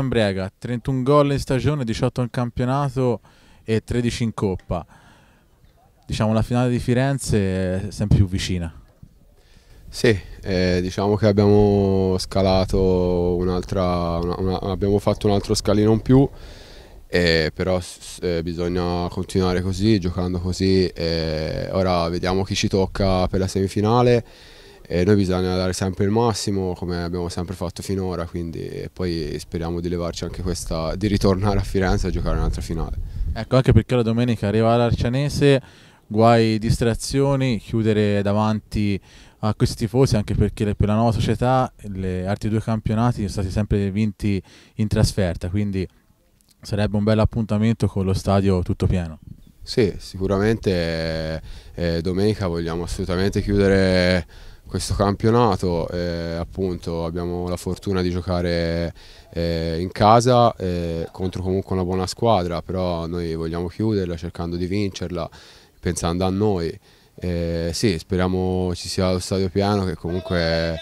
Ambrega, 31 gol in stagione, 18 in campionato e 13 in coppa. Diciamo la finale di Firenze è sempre più vicina. Sì, eh, diciamo che abbiamo scalato un'altra, una, una, abbiamo fatto un altro scalino in più, eh, però eh, bisogna continuare così, giocando così. Eh, ora vediamo chi ci tocca per la semifinale e noi bisogna dare sempre il massimo come abbiamo sempre fatto finora quindi poi speriamo di levarci anche questa di ritornare a Firenze a giocare un'altra finale ecco anche perché la domenica arriva l'Arcianese guai distrazioni chiudere davanti a questi tifosi anche perché per la nuova società gli altri due campionati sono stati sempre vinti in trasferta quindi sarebbe un bel appuntamento con lo stadio tutto pieno sì sicuramente eh, domenica vogliamo assolutamente chiudere questo campionato eh, appunto abbiamo la fortuna di giocare eh, in casa eh, contro comunque una buona squadra però noi vogliamo chiuderla cercando di vincerla pensando a noi eh, sì speriamo ci sia lo stadio pieno che comunque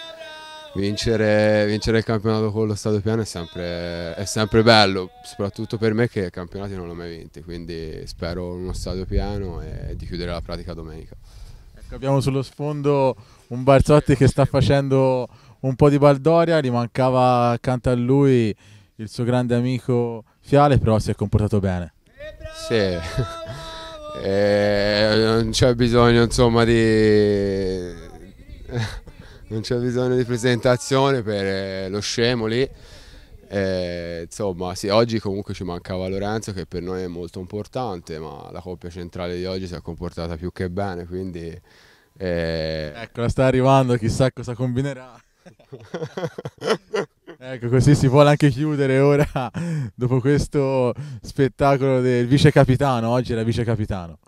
vincere, vincere il campionato con lo stadio pieno è sempre, è sempre, bello soprattutto per me che i campionati non l'ho mai vinto quindi spero uno stadio pieno e di chiudere la pratica domenica ecco, abbiamo sullo sfondo un Barzotti che sta facendo un po' di baldoria, gli mancava accanto a lui il suo grande amico Fiale, però si è comportato bene. Sì, eh, non c'è bisogno insomma di... non c'è bisogno di presentazione per eh, lo scemo lì. Eh, insomma, sì, oggi comunque ci mancava Lorenzo che per noi è molto importante, ma la coppia centrale di oggi si è comportata più che bene, quindi e... Eh, Eccola, sta arrivando, chissà cosa combinerà. ecco, così si vuole anche chiudere ora dopo questo spettacolo del vice capitano. Oggi era vice capitano.